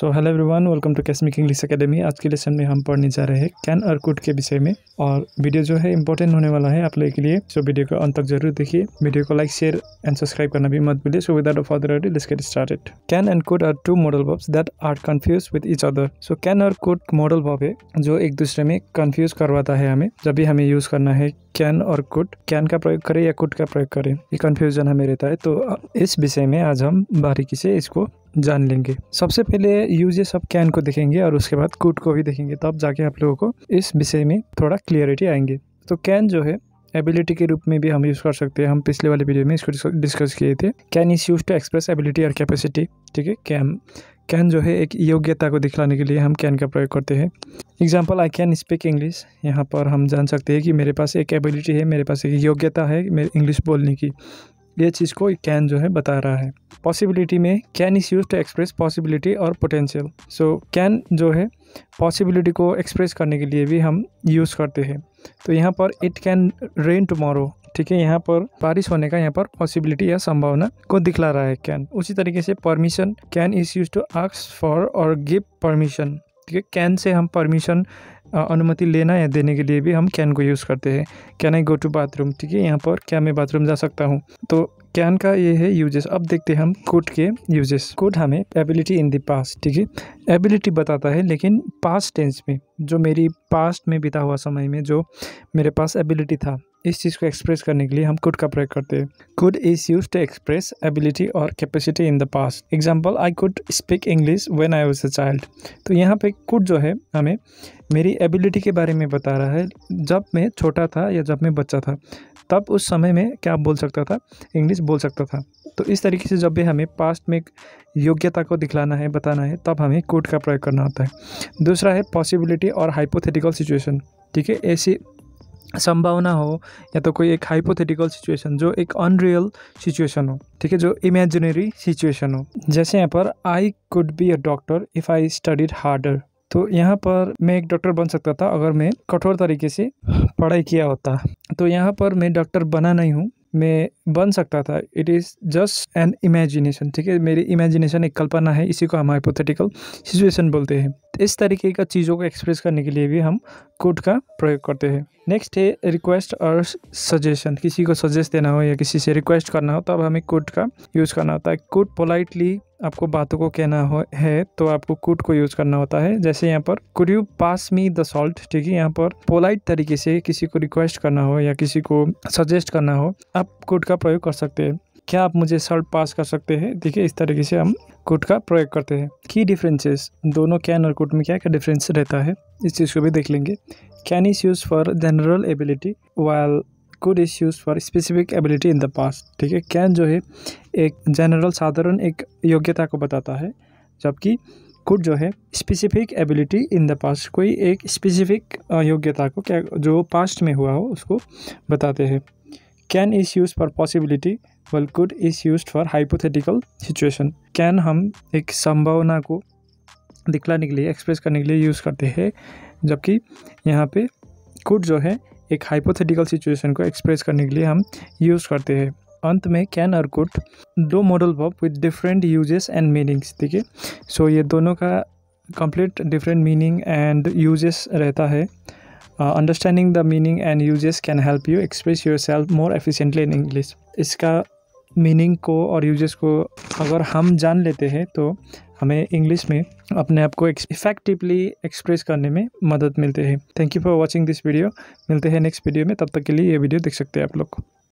so hello everyone welcome to Cosmic English Academy आज के lesson में हम पढ़ने जा रहे हैं कैन और कुड के विषय में और वीडियो जो है इंपॉर्टेंट होने वाला है आप लोगों के लिए सो so, वीडियो को अंत तक जरूर देखिए वीडियो को लाइक शेयर एंड सब्सक्राइब करना भी मत भूलिए so without further ado let's get started can and could are two modal verbs that are confuse with each other so can और कुड मॉडल वर्ब है जो एक दूसरे में कन्फ्यूज करवाता है हमें जब भी हमें यूज करना है कैन और कुड कैन का प्रयोग करें या कुड का प्रयोग करें ये कन्फ्यूजन हमें रहता है तो इस विषय में आज हम बारीकी से इसको जान लेंगे सबसे पहले यूजेस ऑफ कैन को देखेंगे और उसके बाद कूट को भी देखेंगे तब जाके आप लोगों को इस विषय में थोड़ा क्लियरिटी आएंगे तो कैन जो है एबिलिटी के रूप में भी हम यूज़ कर सकते हैं हम पिछले वाले वीडियो में इसको डिस्कस किए थे can is use to express ability और कैपेसिटी ठीक है कैन कैन जो है एक योग्यता को दिखलाने के लिए हम कैन का प्रयोग करते हैं example I can speak English यहाँ पर हम जान सकते हैं कि मेरे पास एक एबिलिटी है मेरे पास एक योग्यता है मेरे इंग्लिश बोलने की ये चीज़ को कैन जो है बता रहा है पॉसिबिलिटी में can is use to express possibility और पोटेंशियल सो कैन जो है पॉसिबिलिटी को एक्सप्रेस करने के लिए भी हम यूज़ करते हैं तो यहाँ पर इट कैन रेन टमोरो ठीक है यहाँ पर बारिश होने का यहाँ पर पॉसिबिलिटी या संभावना को दिखला रहा है कैन उसी तरीके से permission can is use to ask for और गिव परमिशन ठीक है कैन से हम परमिशन अनुमति लेना या देने के लिए भी हम कैन को यूज़ करते हैं can I go to bathroom ठीक है यहाँ पर क्या मैं बाथरूम जा सकता हूँ तो कैन का ये है यूजेस अब देखते हैं हम कोड के यूजेस कोड हमें एबिलिटी इन द पास्ट ठीक है एबिलिटी बताता है लेकिन पास्ट टेंस में जो मेरी पास्ट में बिता हुआ समय में जो मेरे पास एबिलिटी था इस चीज़ को एक्सप्रेस करने के लिए हम कुड का प्रयोग करते हैं could is use to express ability और capacity in the past example I could speak English when I was a child तो यहाँ पे कुड जो है हमें मेरी एबिलिटी के बारे में बता रहा है जब मैं छोटा था या जब मैं बच्चा था तब उस समय में क्या बोल सकता था इंग्लिश बोल सकता था तो इस तरीके से जब भी हमें पास्ट में योग्यता को दिखलाना है बताना है तब हमें कुड का प्रयोग करना होता है दूसरा है पॉसिबिलिटी और हाइपोथेटिकल सिचुएशन ठीक है ऐसी संभावना हो या तो कोई एक हाइपोथेटिकल सिचुएशन जो एक अनरियल सिचुएशन हो ठीक है जो इमेजिनरी सिचुएशन हो जैसे यहाँ पर I could be a doctor if I studied harder तो यहाँ पर मैं एक डॉक्टर बन सकता था अगर मैं कठोर तरीके से पढ़ाई किया होता तो यहाँ पर मैं डॉक्टर बना नहीं हूँ मैं बन सकता था it is just an imagination ठीक है मेरी इमेजिनेशन एक कल्पना है इसी को हम हाइपोथेटिकल सिचुएशन बोलते हैं इस तरीके का चीज़ों को एक्सप्रेस करने के लिए भी हम कोड का प्रयोग करते हैं नेक्स्ट है रिक्वेस्ट और सजेशन किसी को सजेस्ट देना हो या किसी से रिक्वेस्ट करना हो तब हमें कोड का यूज़ करना होता है कोड पोलाइटली आपको बातों को कहना हो है तो आपको कुड को यूज़ करना होता है जैसे यहाँ पर could you pass me the salt ठीक है यहाँ पर पोलाइट तरीके से किसी को रिक्वेस्ट करना हो या किसी को सजेस्ट करना हो आप कुट का प्रयोग कर सकते हैं क्या आप मुझे शर्ट पास कर सकते हैं देखिए इस तरीके से हम कुट का प्रयोग करते हैं की डिफरेंसेस दोनों कैन और कुट में क्या क्या डिफरेंस रहता है इस चीज़ को भी देख लेंगे can is use for general ability while could is use for specific ability in the past ठीक है कैन जो है एक जनरल साधारण एक योग्यता को बताता है जबकि कुड जो है specific ability in the past कोई एक स्पेसिफिक योग्यता को क्या जो पास्ट में हुआ हो उसको बताते हैं can is use for possibility well could is use for hypothetical situation can हम एक संभावना को दिखलाने के लिए एक्सप्रेस करने के लिए यूज़ करते हैं जबकि यहाँ पे कुड जो है एक हाइपोथेटिकल सिचुएशन को एक्सप्रेस करने के लिए हम यूज़ करते हैं अंत में कैन और कुड दो modal verb with different uses and meanings ठीक है सो ये दोनों का complete different meaning and uses रहता है uh, understanding the meaning and uses can help you express yourself more efficiently in english इसका मीनिंग को और यूजेस को अगर हम जान लेते हैं तो हमें इंग्लिश में अपने आप को इफेक्टिवली एक्सप्रेस करने में मदद मिलती है thank you for watching this video मिलते हैं नेक्स्ट वीडियो में तब तक के लिए ये वीडियो देख सकते हैं आप लोग